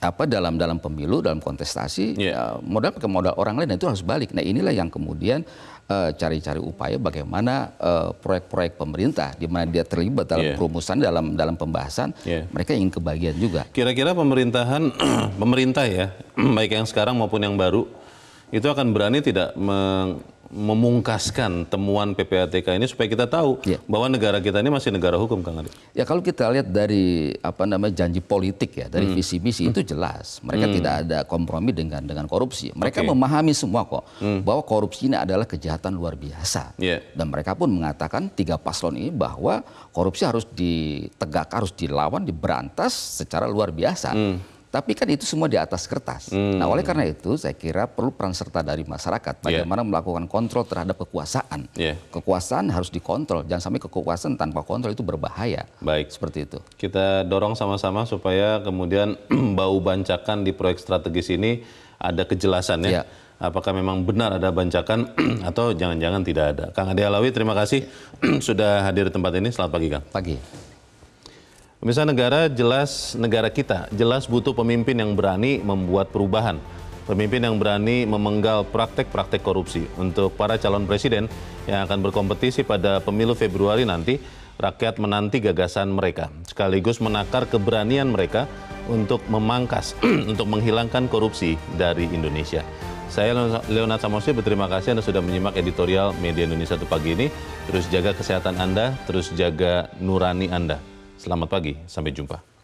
apa dalam dalam pemilu dalam kontestasi yeah. Iya. uh, modal ke modal orang lain nah, itu harus balik nah inilah yang kemudian eh, cari-cari uh, upaya bagaimana eh, proyek-proyek uh, pemerintah di mana dia terlibat dalam yeah. perumusan dalam dalam pembahasan yeah. mereka ingin kebagian juga kira-kira pemerintahan *clears throat* pemerintah ya *clears throat* baik yang sekarang maupun yang baru itu akan berani tidak meng memungkaskan temuan PPATK ini supaya kita tahu ya. bahwa negara kita ini masih negara hukum Kang Adi. Ya kalau kita lihat dari apa namanya janji politik ya dari hmm. visi misi hmm. itu jelas mereka hmm. tidak ada kompromi dengan dengan korupsi. Mereka okay. memahami semua kok hmm. bahwa korupsi ini adalah kejahatan luar biasa. Yeah. Dan mereka pun mengatakan tiga paslon ini bahwa korupsi harus ditegak, harus dilawan, diberantas secara luar biasa. Hmm tapi kan itu semua di atas kertas. Nah, hmm. Nah, oleh karena itu saya kira perlu peran serta dari masyarakat iya. bagaimana yeah. melakukan kontrol terhadap kekuasaan. Yeah. Kekuasaan harus dikontrol, jangan sampai kekuasaan tanpa kontrol itu berbahaya. Baik, seperti itu. Kita dorong sama-sama supaya kemudian *clears throat* bau bancakan di proyek strategis ini ada kejelasan ya. Yeah. Apakah memang benar ada bancakan *clears throat* atau jangan-jangan tidak ada. Kang Ade Alawi, terima kasih iya. *clears throat* sudah hadir di tempat ini. Selamat pagi, Kang. Pagi. Pemirsa negara jelas negara kita jelas butuh pemimpin yang berani membuat perubahan. Pemimpin yang berani memenggal praktek-praktek korupsi. Untuk para calon presiden yang akan berkompetisi pada pemilu Februari nanti, rakyat menanti gagasan mereka, sekaligus menakar keberanian mereka untuk memangkas, *clears throat* untuk menghilangkan korupsi dari Indonesia. Saya Leonard Samosir berterima kasih Anda sudah menyimak editorial Media Indonesia satu pagi ini. Terus jaga kesehatan Anda, terus jaga nurani Anda. Selamat pagi, sampai jumpa.